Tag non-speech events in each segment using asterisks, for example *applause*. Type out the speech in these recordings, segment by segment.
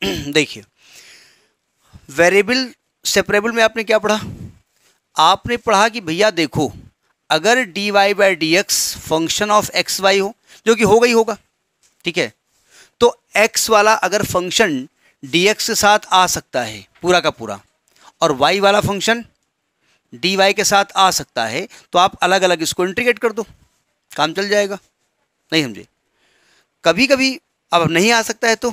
*clears throat* देखिए variable separable में आपने क्या पढ़ा आपने पढ़ा कि भैया देखो अगर d y by d x function of x y हो जो कि होगा ही होगा ठीक है तो एक्स वाला अगर फंक्शन डी एक्स के साथ आ सकता है पूरा का पूरा और वाई वाला फंक्शन डी वाई के साथ आ सकता है तो आप अलग अलग इसको इंटीग्रेट कर दो काम चल जाएगा नहीं समझे कभी कभी अब नहीं आ सकता है तो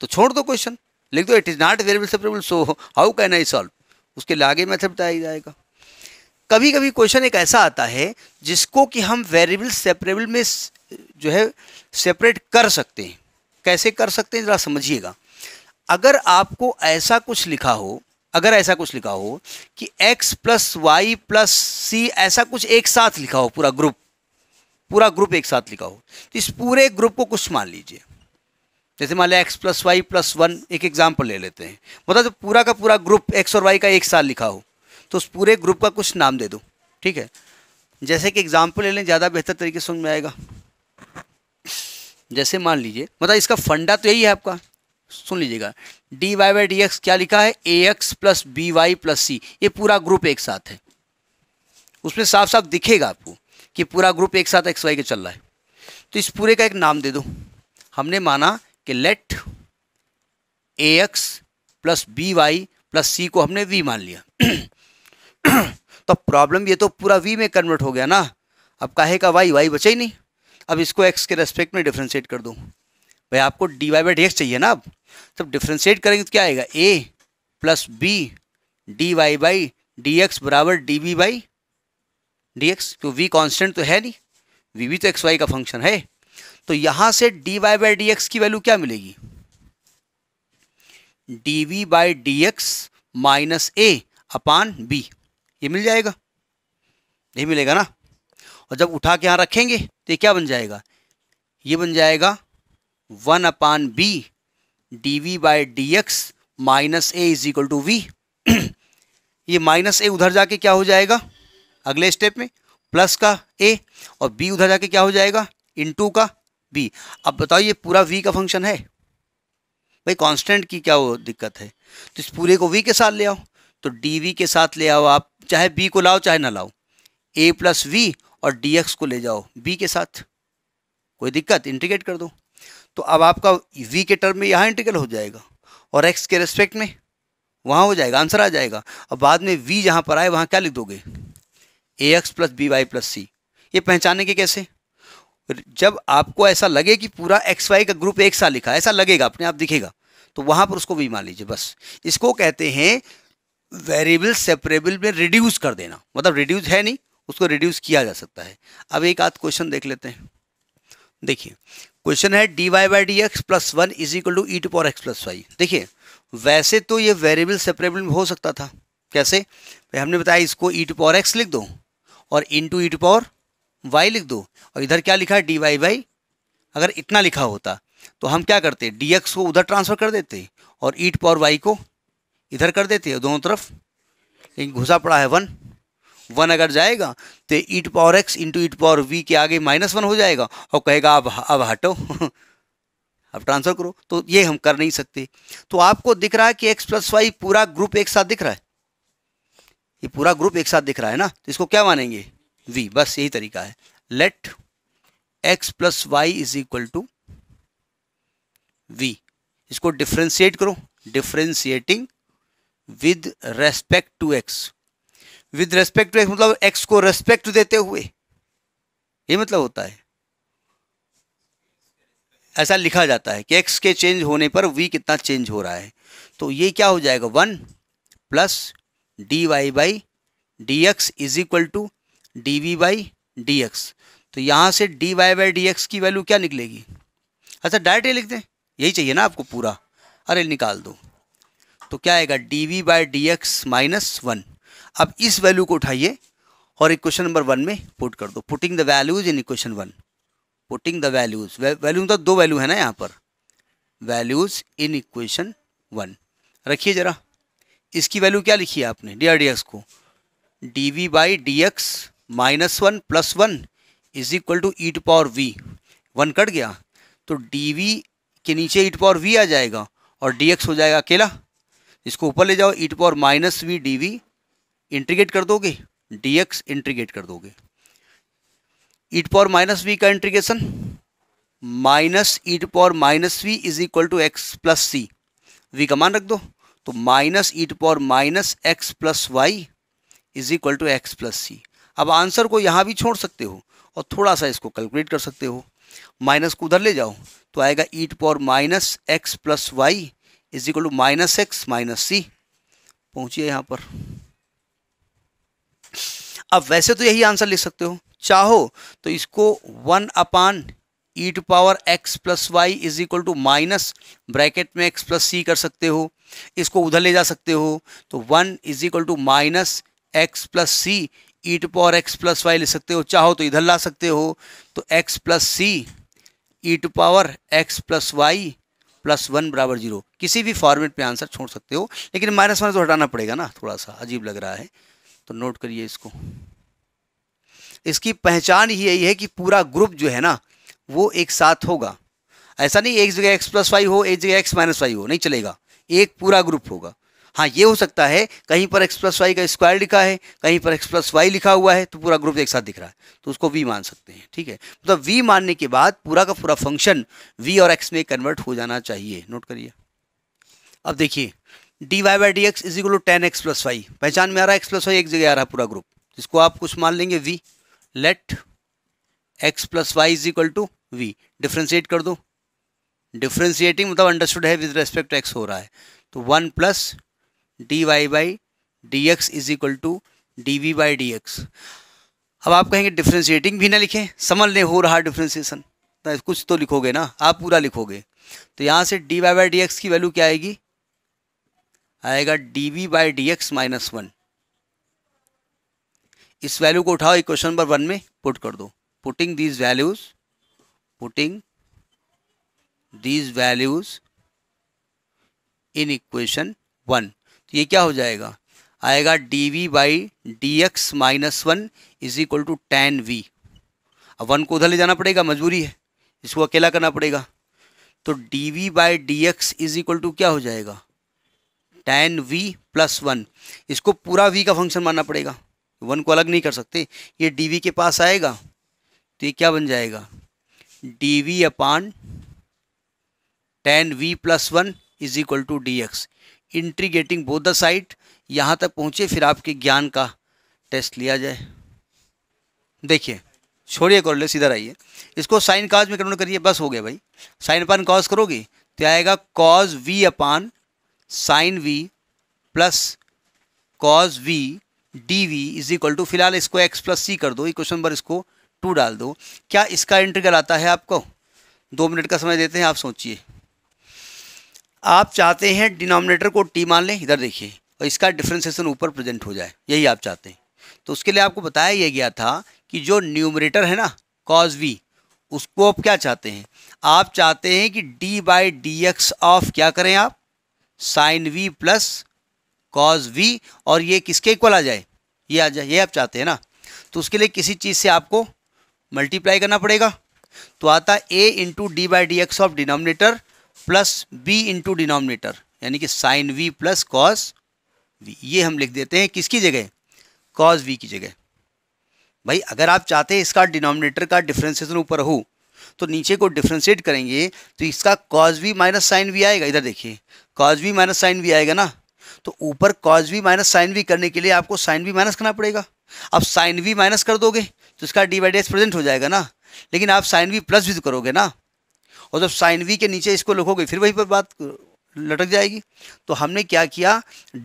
तो छोड़ दो क्वेश्चन लिख दो it is not variable separable so how can I solve उसके लागे मेथड बताया जाएगा कभी कभी क्वेश्चन एक ऐसा आता है जिसको कि हम वेरिएबल सेपरेबल में जो है सेपरेट कर सकते हैं कैसे कर सकते हैं ज़रा समझिएगा अगर आपको ऐसा कुछ लिखा हो अगर ऐसा कुछ लिखा हो कि x plus y plus c ऐसा कुछ एक साथ लिखा हो पूरा ग्रुप पूरा ग्रुप एक साथ लिखा हो तो इस पूरे ग्रुप को कुछ मान लीजिए जैसे मान लिया x plus y plus one एक एग्जाम्पल ले लेते हैं मतलब जो पूरा का पूरा ग्रुप एक्स और वाई का एक साथ लिखा हो तो उस पूरे ग्रुप का कुछ नाम दे दो ठीक है जैसे कि एग्जाम्पल ले लें ज़्यादा बेहतर तरीके से समझ में आएगा जैसे मान लीजिए मतलब इसका फंडा तो यही है आपका सुन लीजिएगा d y by d x क्या लिखा है a x plus b y plus c ये पूरा ग्रुप एक साथ है उसमें साफ साफ दिखेगा आपको कि पूरा ग्रुप एक साथ एक्स वाई के चल रहा है तो इस पूरे का एक नाम दे दो हमने माना कि let a x plus b y plus c को हमने वी मान लिया *clears throat* तो प्रॉब्लम ये तो पूरा वी में कन्वर्ट हो गया ना अब काहे का वाई वाई बचा ही नहीं अब इसको एक्स के रेस्पेक्ट में डिफ्रेंशिएट कर दूँ भाई आपको d y by d x चाहिए ना अब तब तो डिफ्रेंशिएट करेंगे तो क्या आएगा a plus b d y by d x बराबर d b by d x क्यों वी कॉन्स्टेंट तो है नहीं वी भी तो एक्स वाई का फंक्शन है तो यहां से d y by d x की वैल्यू क्या मिलेगी d v by d x minus a upon b ये मिल जाएगा ये मिलेगा ना और जब उठा के यहां रखेंगे तो ये क्या बन जाएगा ये बन जाएगा one upon b d v by d x minus a is equal to v ये माइनस ए उधर जाके क्या हो जाएगा अगले स्टेप में प्लस का ए और बी उधर जाके क्या हो जाएगा इन टू का बी अब बताओ ये पूरा वी का फंक्शन है भाई कांस्टेंट की क्या वो दिक्कत है तो इस पूरे को वी के साथ ले आओ तो डी वी के साथ ले आओ आप चाहे बी को लाओ चाहे ना लाओ ए प्लस वी और डी एक्स को ले जाओ बी के साथ कोई दिक्कत इंटीग्रेट कर दो तो अब आपका वी के टर्म में यहाँ इंटीग्रल हो जाएगा और एक्स के रेस्पेक्ट में वहाँ हो जाएगा आंसर आ जाएगा अब बाद में वी जहाँ पर आए वहाँ क्या लिख दोगे a x plus b y plus c ये पहचाने के कैसे जब आपको ऐसा लगे कि पूरा एक्स वाई का ग्रुप एक साथ लिखा ऐसा लगेगा अपने आप दिखेगा तो वहां पर उसको भी मान लीजिए बस इसको कहते हैं वेरिएबल सेपरेबल में रिड्यूस कर देना मतलब रिड्यूस है नहीं उसको रिड्यूस किया जा सकता है अब एक आध क्वेश्चन देख लेते हैं देखिए क्वेश्चन है d y by d x plus one is equal to e to power x plus y देखिए वैसे तो ये वेरिएबल सेपरेबल में हो सकता था कैसे हमने बताया इसको ई टू पावर एक्स लिख दो और into e to power y लिख दो और इधर क्या लिखा है डी वाई वाई अगर इतना लिखा होता तो हम क्या करते डी एक्स को उधर ट्रांसफ़र कर देते और ईट पावर वाई को इधर कर देते दोनों तरफ लेकिन घुसा पड़ा है वन वन अगर जाएगा तो e to power x into e to power v के आगे माइनस वन हो जाएगा और कहेगा अब अब हटो *laughs* अब ट्रांसफ़र करो तो ये हम कर नहीं सकते तो आपको दिख रहा है कि एक्स प्लस वाई पूरा ग्रुप एक साथ दिख रहा है ये पूरा ग्रुप एक साथ दिख रहा है ना तो इसको क्या मानेंगे वी बस यही तरीका है let x plus y is equal to v इसको डिफ्रेंशिएट करो differentiating with respect to x with respect to x मतलब एक्स को रेस्पेक्ट देते हुए ये मतलब होता है ऐसा लिखा जाता है कि एक्स के चेंज होने पर वी कितना चेंज हो रहा है तो ये क्या हो जाएगा one plus d y by d x is equal to d v by d x तो यहाँ से d y by d x की वैल्यू क्या निकलेगी अच्छा डायरेक्ट ये लिख दें यही चाहिए ना आपको पूरा अरे निकाल दो तो क्या आएगा d v by d x minus one अब इस वैल्यू को उठाइए और इक्वेशन नंबर वन में पुट कर दो putting the values in equation one putting the values value तो दो वैल्यू है ना यहाँ पर वैल्यूज इन इक्वेशन वन रखिए ज़रा इसकी वैल्यू क्या लिखी है आपने डी आर डी एक्स को d v by d x minus one plus one is equal to e to power v one cut गया तो डी वी के नीचे ई टू पावर वी आ जाएगा और डी एक्स हो जाएगा अकेला इसको ऊपर ले जाओ e to power minus v d v integrate कर दोगे डी एक्स इंट्रीगेट कर दोगे e to power minus v का integration minus e to power minus v is equal to x plus c v का मान रख दो तो minus e to power minus x plus y is equal to x plus c अब answer को यहाँ भी छोड़ सकते हो और थोड़ा सा इसको कैलकुलेट कर सकते हो माइनस को उधर ले जाओ तो आएगा e to power minus x plus y is equal to minus x minus c पहुँचिए यहाँ पर अब वैसे तो यही आंसर लिख सकते हो चाहो तो इसको one upon e to power x plus y is equal to minus bracket में एक्स प्लस सी कर सकते हो इसको उधर ले जा सकते हो तो one is equal to minus x plus c e to power x plus y ले सकते हो चाहो तो इधर ला सकते हो तो x plus c e to power x plus y plus one बराबर जीरो किसी भी फॉर्मेट पे आंसर छोड़ सकते हो लेकिन माइनस वन तो हटाना पड़ेगा ना थोड़ा सा अजीब लग रहा है तो नोट करिए इसको इसकी पहचान ही यही है कि पूरा ग्रुप जो है ना वो एक साथ होगा ऐसा नहीं एक जगह एक्स प्लस वाई हो एक जगह एक्स माइनस वाई हो नहीं चलेगा एक पूरा ग्रुप होगा हाँ ये हो सकता है कहीं पर एक्स प्लस वाई का स्क्वायर लिखा है कहीं पर एक्स प्लस वाई लिखा हुआ है तो पूरा ग्रुप एक साथ दिख रहा है तो उसको वी मान सकते हैं ठीक है मतलब तो वी मानने के बाद पूरा का पूरा फंक्शन वी और एक्स में कन्वर्ट हो जाना चाहिए नोट करिए अब देखिए d y by d x is equal to ten x plus y पहचान में आ रहा है एक्स प्लस वाई एक जगह आ रहा है पूरा ग्रुप जिसको आप कुछ मान लेंगे we let x plus y is equal to v differentiate कर दो डिफ्रेंशिएटिंग मतलब अंडरस्टूड है विद रेस्पेक्ट एक्स हो रहा है तो one plus d y by d x is equal to d v by d x अब आप कहेंगे डिफ्रेंशिएटिंग भी ना लिखें समझ लें हो रहा डिफ्रेंशिएशन तो कुछ तो लिखोगे ना आप पूरा लिखोगे तो यहाँ से d y by d x की वैल्यू क्या आएगी आएगा d v by d x minus one इस वैल्यू को उठाओ इक्वेशन नंबर वन में पुट कर दो putting these values putting these values in equation one तो ये क्या हो जाएगा आएगा d v by d x minus one is equal to ten v अब वन को उधर ले जाना पड़ेगा मजबूरी है इसको अकेला करना पड़ेगा तो d v by d x is equal to क्या हो जाएगा टेन वी प्लस वन इसको पूरा वी का फंक्शन मानना पड़ेगा वन को अलग नहीं कर सकते ये डी वी के पास आएगा तो ये क्या बन जाएगा d v upon ten v plus one is equal to d x integrating both the side यहाँ तक पहुँचे फिर आपके ज्ञान का टेस्ट लिया जाए देखिए छोड़िए कर ले सीधा आइए इसको साइन काज में कन्वर्ट करिए बस हो गया भाई साइन अपान कॉज करोगे तो आएगा cos v upon sine v plus cos v d v is equal to फिलहाल इसको एक्स प्लस सी कर दो क्वेश्चन नंबर इसको टू डाल दो क्या इसका इंटीग्रल आता है आपको दो मिनट का समय देते हैं आप सोचिए आप चाहते हैं डिनोमिनेटर को टी मान लें इधर देखिए और इसका डिफ्रेंसिएशन ऊपर प्रेजेंट हो जाए यही आप चाहते हैं तो उसके लिए आपको बताया यह गया था कि जो न्यूमरेटर है ना कॉज वी उसको आप क्या चाहते हैं आप चाहते हैं कि d by d x of क्या करें आप sine v plus cos v और ये किसके इक्वल आ जाए ये आ जाए ये आप चाहते हैं ना तो उसके लिए किसी चीज़ से आपको मल्टीप्लाई करना पड़ेगा तो आता है a into d by d x of denominator plus b into denominator यानी कि sine v plus cos v ये हम लिख देते हैं किसकी जगह कॉस वी की जगह भाई अगर आप चाहते हैं इसका डिनोमिनेटर का डिफ्रेंसिएशन ऊपर हो तो नीचे को डिफ्रेंशिएट करेंगे तो इसका cos v minus sine v आएगा इधर देखिए cos v minus sine v आएगा ना तो ऊपर cos v minus sine v करने के लिए आपको साइन वी माइनस करना पड़ेगा अब साइन वी माइनस कर दोगे तो इसका डी बाई डी प्रेजेंट हो जाएगा ना लेकिन आप साइन वी प्लस भी करोगे ना और जब साइन वी के नीचे इसको लिखोगे फिर वही पर बात लटक जाएगी तो हमने क्या किया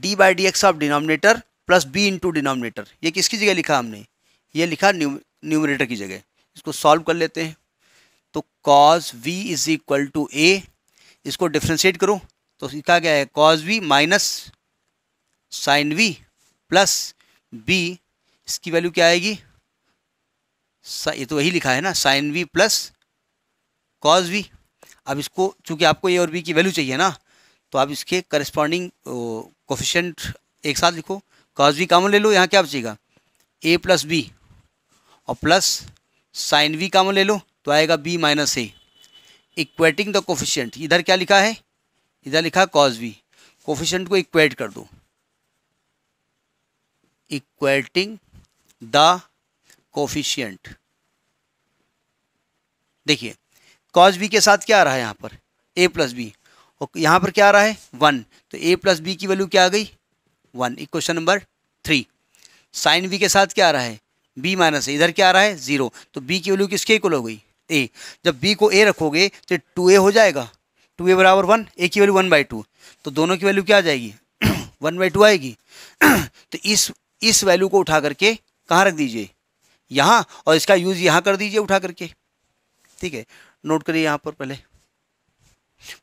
d by d x of denominator plus b into denominator ये किसकी जगह लिखा हमने ये लिखा न्यूमिनेटर की जगह इसको सॉल्व कर लेते हैं तो cos v is equal to a इसको डिफ्रेंशिएट करो तो लिखा क्या है cos v minus sine v plus b इसकी वैल्यू क्या आएगी ये तो वही लिखा है ना sine v plus cos v अब इसको चूंकि आपको ए और बी की वैल्यू चाहिए ना तो आप इसके करस्पॉन्डिंग कोफिशेंट एक साथ लिखो कॉज वी कामन ले लो यहाँ क्या बचेगा ए प्लस बी और प्लस साइन वी कामन ले लो तो आएगा b minus a equating the coefficient इधर क्या लिखा है इधर लिखा कॉज वी कोफिशेंट को इक्वेट कर दो इक्वेटिंग द कोफिशियंट देखिए कॉज बी के साथ क्या आ रहा है यहाँ पर ए प्लस बी और यहाँ पर क्या आ रहा है वन तो ए प्लस बी की वैल्यू क्या आ गई one question number three sine b के साथ क्या आ रहा है बी माइनस इधर क्या आ रहा है जीरो तो बी की वैल्यू किसके इक्वल हो गई ए जब बी को ए रखोगे तो टू ए हो जाएगा टू ए बराबर वन ए की वैल्यू वन बाई टू तो दोनों की वैल्यू क्या आ जाएगी वन बाई टू आएगी *clears throat* तो इस इस वैल्यू को उठा करके कहाँ रख दीजिए यहाँ और इसका यूज़ यहाँ कर दीजिए उठा करके ठीक है नोट करिए यहां पर पहले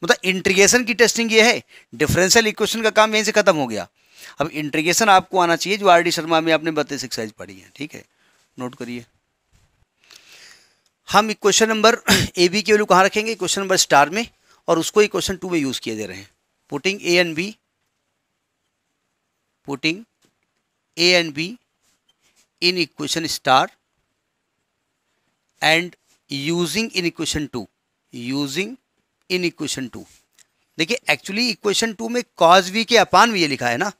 मतलब इंट्रीगेशन की टेस्टिंग ये है डिफरेंशियल इक्वेशन का काम यहीं से खत्म हो गया अब इंट्रीगेशन आपको आना चाहिए जो आर डी शर्मा में आपने बत्तीस एक्सरसाइज पढ़ी है ठीक है नोट करिए हम इक्वेशन नंबर ए बी के वैल्यू कहां रखेंगे क्वेश्चन नंबर स्टार में और उसको इक्वेशन टू में यूज़ किए दे रहे हैं putting a and b putting a and b in equation star and using in equation two using in equation two देखिए एक्चुअली इक्वेशन टू में कॉज वी के अपान वी ये लिखा है ना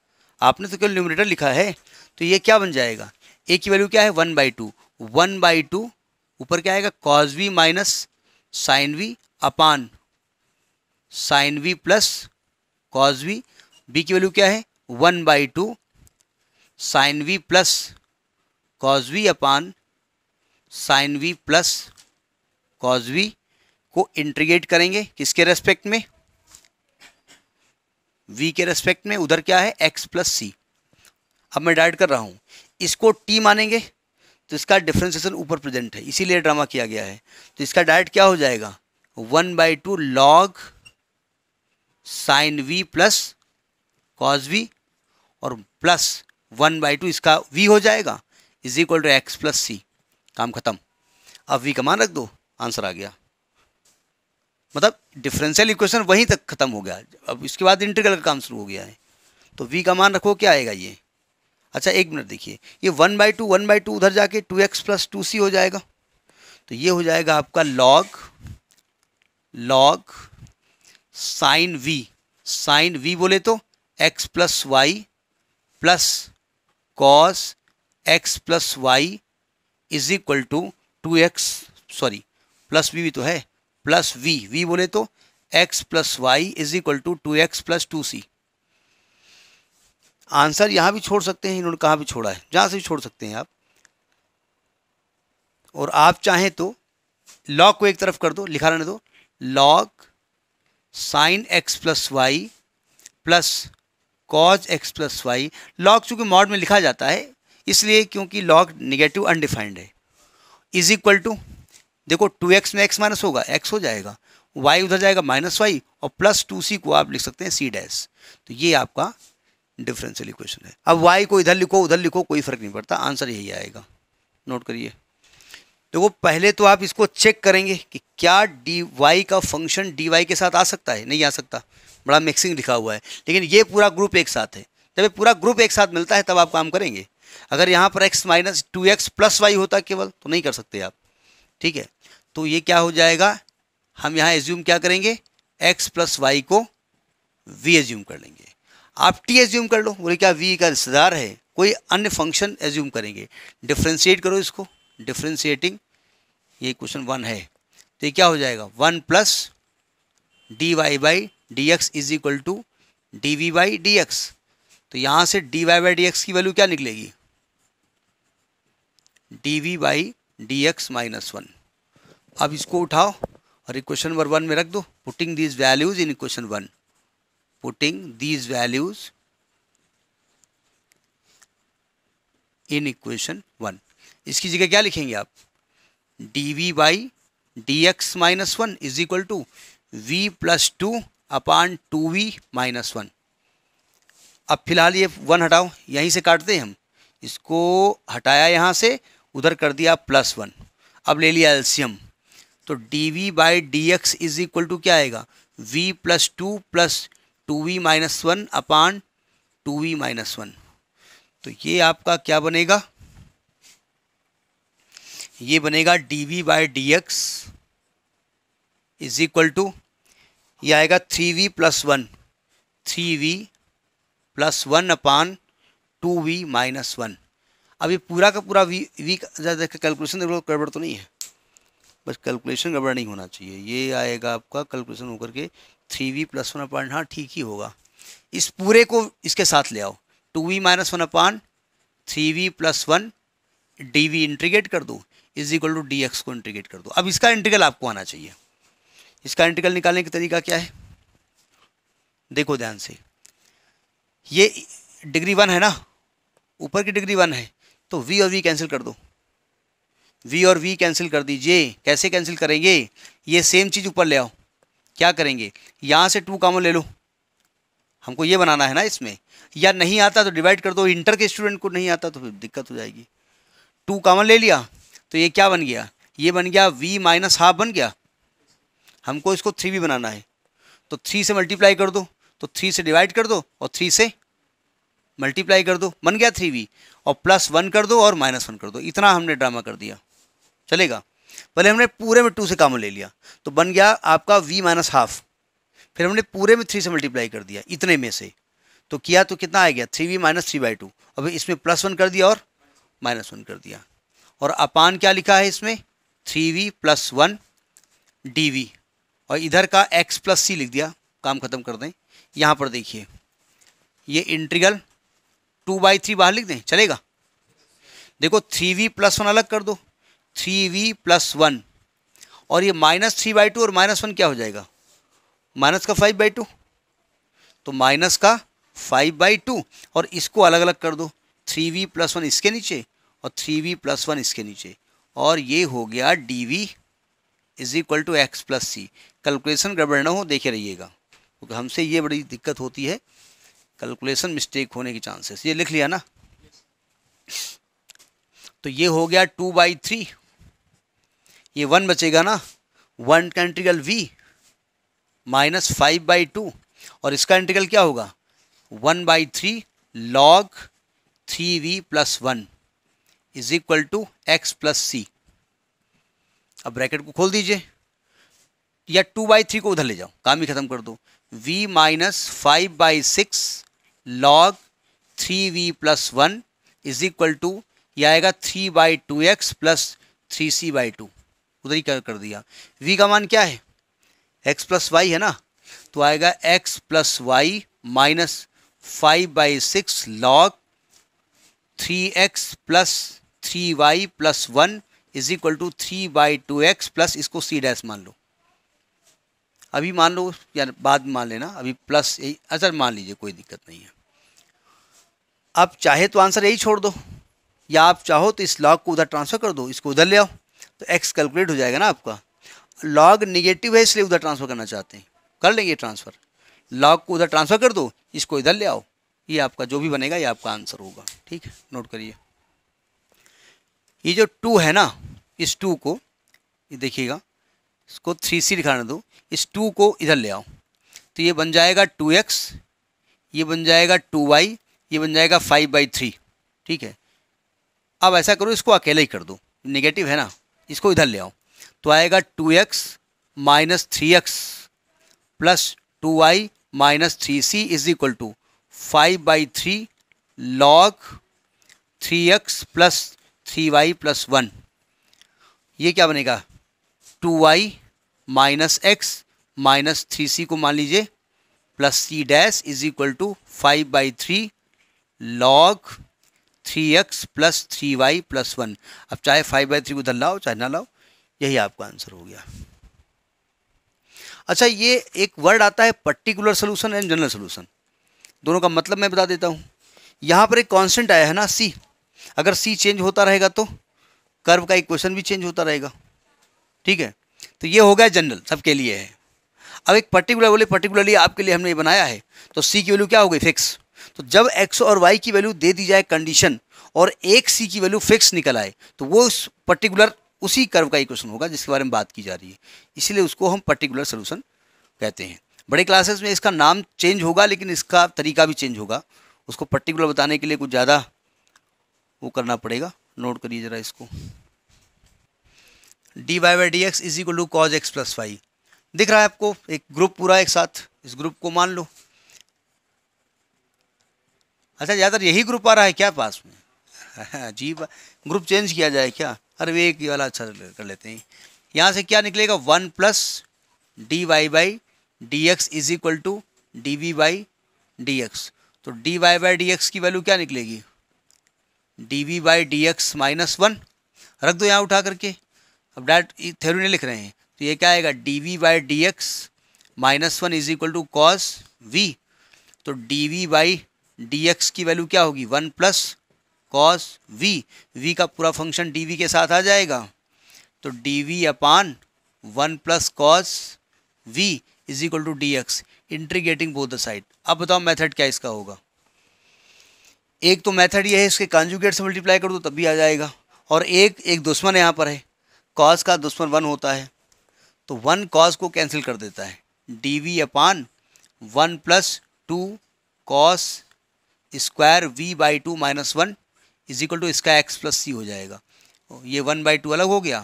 आपने तो केवल न्यूमिनेटर लिखा है तो ये क्या बन जाएगा ए की वैल्यू क्या है one by two one by two ऊपर क्या आएगा cos v minus sine v upon sine v plus cos v b की वैल्यू क्या है one by two sine v plus cos v upon sine v plus cos v को integrate करेंगे किसके respect में वी के रेस्पेक्ट में उधर क्या है एक्स प्लस सी अब मैं डाइड कर रहा हूँ इसको टी मानेंगे तो इसका डिफ्रेंसिएशन ऊपर प्रेजेंट है इसीलिए ड्रामा किया गया है तो इसका डायरेक्ट क्या हो जाएगा one by two log sine v plus cos v और प्लस वन बाई टू इसका वी हो जाएगा is equal to x plus c काम खत्म अब वी का मान रख दो आंसर आ गया मतलब डिफरेंशियल इक्वेशन वहीं तक खत्म हो गया अब इसके बाद इंटीग्रल का काम शुरू हो गया है तो वी का मान रखो क्या आएगा ये अच्छा एक मिनट देखिए ये one by two one by two उधर जाके two x plus two c हो जाएगा तो ये हो जाएगा आपका log log sine v sine v बोले तो x plus y plus cos x plus y is equal to two x sorry plus v भी तो है प्लस वी वी बोले तो x plus y is equal to two x plus two c answer यहां भी छोड़ सकते हैं इन्होंने कहां भी छोड़ा है जहां से भी छोड़ सकते हैं आप और आप चाहें तो लॉग को एक तरफ कर दो लिखा रहने दो log sine x plus y plus cos x plus y log चूंकि मॉड में लिखा जाता है इसलिए क्योंकि लॉग निगेटिव अनडिफाइंड है इज इक्वल टू देखो टू एक्स में एक्स माइनस होगा एक्स हो जाएगा वाई उधर जाएगा माइनस वाई और प्लस टू सी को आप लिख सकते हैं सी डैश तो ये आपका डिफरेंशियल इक्वेशन है अब वाई को इधर लिखो उधर लिखो कोई फर्क नहीं पड़ता आंसर यही आएगा नोट करिए देखो पहले तो आप इसको चेक करेंगे कि क्या डी वाई का फंक्शन डी वाई के साथ आ सकता है नहीं आ सकता बड़ा मिक्सिंग लिखा हुआ है लेकिन ये पूरा ग्रुप एक साथ है जब ये पूरा ग्रुप एक साथ मिलता है तब आप काम करेंगे अगर यहाँ पर x minus two x plus y होता केवल तो नहीं कर सकते आप ठीक है तो ये क्या हो जाएगा हम यहाँ एज्यूम क्या करेंगे एक्स प्लस वाई को वी एज्यूम कर लेंगे आप टी एज्यूम कर लो बोले क्या वी का रिश्तेदार है कोई अन्य फंक्शन एज्यूम करेंगे डिफ्रेंशिएट करो इसको डिफ्रेंशिएटिंग ये क्वेश्चन वन है तो ये क्या हो जाएगा one plus d y by d x is equal to d v by d x तो यहाँ से d y by d x की वैल्यू क्या निकलेगी d v by d x minus one अब इसको उठाओ और इक्वेशन नंबर वन में रख दो putting these values in equation one putting these values in equation one इसकी जगह क्या लिखेंगे आप d v by d x minus one is equal to v plus two upon two v minus one अब फिलहाल ये वन हटाओ यहीं से काटते हैं हम इसको हटाया यहाँ से उधर कर दिया प्लस वन अब ले लिया एल्सियम तो d v by d x is equal to क्या आएगा v plus two plus two v minus one upon two v minus one तो ये आपका क्या बनेगा ये बनेगा d v by d x is equal to यह आएगा three v plus one three v plus one upon two v minus one अभी पूरा का पूरा वी वीक कैलकुलेशन गड़बड़ तो नहीं है बस कैलकुलेशन गड़बड़ नहीं होना चाहिए ये आएगा आपका कैलकुलेशन होकर के three v plus one upon हाँ ठीक ही होगा इस पूरे को इसके साथ ले आओ two v minus one upon three v plus one d v integrate कर दो is equal to d x को इंट्रीगेट कर दो अब इसका इंटीग्रल आपको आना चाहिए इसका इंटीग्रल निकालने का तरीका क्या है देखो ध्यान से ये डिग्री वन है ना ऊपर की डिग्री वन है तो वी और वी कैंसिल कर दो वी और वी कैंसिल कर दीजिए कैसे कैंसिल करेंगे ये सेम चीज़ ऊपर ले आओ क्या करेंगे यहाँ से टू कामन ले लो हमको ये बनाना है ना इसमें या नहीं आता तो डिवाइड कर दो इंटर के स्टूडेंट को नहीं आता तो फिर दिक्कत हो जाएगी टू कामन ले लिया तो ये क्या बन गया ये बन गया वी माइनस हाफ बन गया हमको इसको थ्री भी बनाना है तो थ्री से मल्टीप्लाई कर दो तो थ्री से डिवाइड कर दो और थ्री से मल्टीप्लाई कर दो बन गया थ्री वी और प्लस वन कर दो और माइनस वन कर दो इतना हमने ड्रामा कर दिया चलेगा पहले हमने पूरे में टू से कामन ले लिया तो बन गया आपका वी माइनस हाफ फिर हमने पूरे में थ्री से मल्टीप्लाई कर दिया इतने में से तो किया तो कितना आ गया three v minus three by two अब इसमें प्लस वन कर दिया और माइनस वन कर दिया और अपान क्या लिखा है इसमें three v plus one d v और इधर का एक्स प्लस सी लिख दिया काम ख़त्म कर दें यहाँ पर देखिए ये इंट्रीगल टू बाई थ्री बाहर लिख दें चलेगा देखो थ्री वी प्लस वन अलग कर दो थ्री वी प्लस वन और ये माइनस थ्री बाई टू और माइनस वन क्या हो जाएगा माइनस का फाइव बाई टू तो माइनस का फाइव बाई टू और इसको अलग अलग कर दो थ्री वी प्लस वन इसके नीचे और थ्री वी प्लस वन इसके नीचे और ये हो गया d v is equal to x plus c calculation गड़बड़ ना हो देखे रहिएगा क्योंकि हमसे ये बड़ी दिक्कत होती है कैलकुलेशन मिस्टेक होने की चांसेस ये लिख लिया ना तो ये हो गया टू बाई थ्री ये वन बचेगा ना वन का integral v minus five by two और इसका इंटीग्रल क्या होगा one by three log three v plus one is equal to x plus c अब ब्रैकेट को खोल दीजिए या टू बाई थ्री को उधर ले जाओ काम ही खत्म कर दो v minus five by six log three v plus one is equal to यह आएगा three by two x plus three c by two उधर ही कर कर दिया वी का मान क्या है एक्स प्लस वाई है ना तो आएगा x plus y minus five by six log three x plus three y plus one is equal to three by two x plus इसको सी डैश मान लो अभी मान लो या बाद में मान लेना अभी प्लस यही अच्छा मान लीजिए कोई दिक्कत नहीं है आप चाहे तो आंसर यही छोड़ दो या आप चाहो तो इस लॉग को उधर ट्रांसफ़र कर दो इसको उधर ले आओ तो एक्स कैलकुलेट हो जाएगा ना आपका लॉग निगेटिव है इसलिए उधर ट्रांसफ़र करना चाहते हैं कर लेंगे ट्रांसफ़र लॉग को उधर ट्रांसफ़र कर दो इसको इधर ले आओ ये आपका जो भी बनेगा ये आपका आंसर होगा ठीक है नोट करिए ये जो टू है ना इस टू को ये देखिएगा इसको थ्री सी दिखाने दो इस टू को इधर ले आओ तो ये बन जाएगा टू एक्स ये बन जाएगा टू वाई ये बन जाएगा फाइव बाई थ्री ठीक है अब ऐसा करो इसको अकेले ही कर दो नेगेटिव है ना इसको इधर ले आओ तो आएगा two x minus three x plus two y minus three c is equal to five by three log three x plus three y plus one ये क्या बनेगा two y minus x minus three c को मान लीजिए plus c dash is equal to five by three log three x plus three y plus one अब चाहे five by three उधर लाओ चाहे ना लाओ यही आपका आंसर हो गया अच्छा ये एक वर्ड आता है particular solution and general solution दोनों का मतलब मैं बता देता हूँ यहाँ पर एक कांस्टेंट आया है ना सी अगर सी चेंज होता रहेगा तो कर्व का इक्वेशन भी चेंज होता रहेगा ठीक है तो ये होगा जनरल सबके लिए है अब एक पर्टिकुलर बोले पर्टिकुलरली आपके लिए हमने ये बनाया है तो सी की वैल्यू क्या हो गई फिक्स तो जब एक्स और वाई की वैल्यू दे दी जाए कंडीशन और एक सी की वैल्यू फिक्स निकल आए तो वो उस पर्टिकुलर उसी कर्व का इक्वेशन होगा जिसके बारे में बात की जा रही है इसीलिए उसको हम पर्टिकुलर सोल्यूशन कहते हैं बड़े क्लासेस में इसका नाम चेंज होगा लेकिन इसका तरीका भी चेंज होगा उसको पर्टिकुलर बताने के लिए कुछ ज़्यादा वो करना पड़ेगा नोट करिए ज़रा इसको d y by d x is equal to cos x plus y दिख रहा है आपको एक ग्रुप पूरा एक साथ इस ग्रुप को मान लो अच्छा ज़्यादातर यही ग्रुप आ रहा है क्या पास में अजीब *laughs* ग्रुप चेंज किया जाए क्या अरे वे एक वाला अच्छा कर लेते हैं यहाँ से क्या निकलेगा one plus d y by d x is equal to d v by d x तो d y by d x की वैल्यू क्या निकलेगी d v by d x minus one रख दो यहाँ उठा करके अब डायरेक्ट थ्योरी e- नहीं लिख रहे हैं तो ये क्या आएगा d v by d x minus one is equal to cos v तो d v by d x की वैल्यू क्या होगी one plus cos v v का पूरा फंक्शन डी वी के साथ आ जाएगा तो d v upon one plus cos v is equal to d x integrating both the side अब बताओ मेथड क्या इसका होगा एक तो मेथड ये है इसके कॉन्जुगेट से मल्टीप्लाई कर दो तब भी आ जाएगा और एक एक दुश्मन यहाँ पर है कॉज का दुश्मन वन होता है तो वन कॉज को कैंसिल कर देता है d v upon one plus two cos square v by two minus one is equal to इसका एक्स प्लस सी हो जाएगा ये वन बाई टू अलग हो गया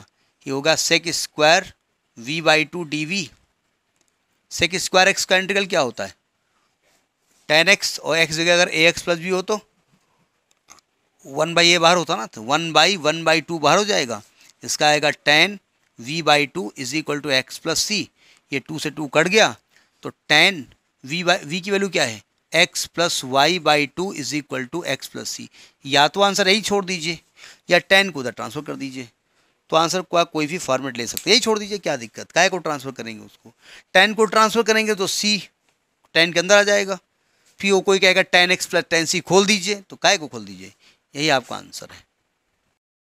ये होगा sec square v by two d v sec square x का इंटीग्रल क्या होता है टेन एक्स और एक्स जगह अगर ए एक्स प्लस बी हो तो वन बाई ए बाहर होता ना तो one by one by two बाहर हो जाएगा इसका आएगा tan v by two is equal to x plus c ये टू से टू कट गया तो टेन वी बाई वी की वैल्यू क्या है x plus y by two is equal to x plus c या तो आंसर यही छोड़ दीजिए या टेन को उधर ट्रांसफर कर दीजिए तो आंसर का कोई भी फॉर्मेट ले सकते हैं यही छोड़ दीजिए क्या दिक्कत काय को ट्रांसफर करेंगे उसको टेन को ट्रांसफर करेंगे तो सी टेन के अंदर आ जाएगा फिर वो कोई कहेगा tan x plus tan c खोल दीजिए तो काय को खोल दीजिए यही आपका आंसर है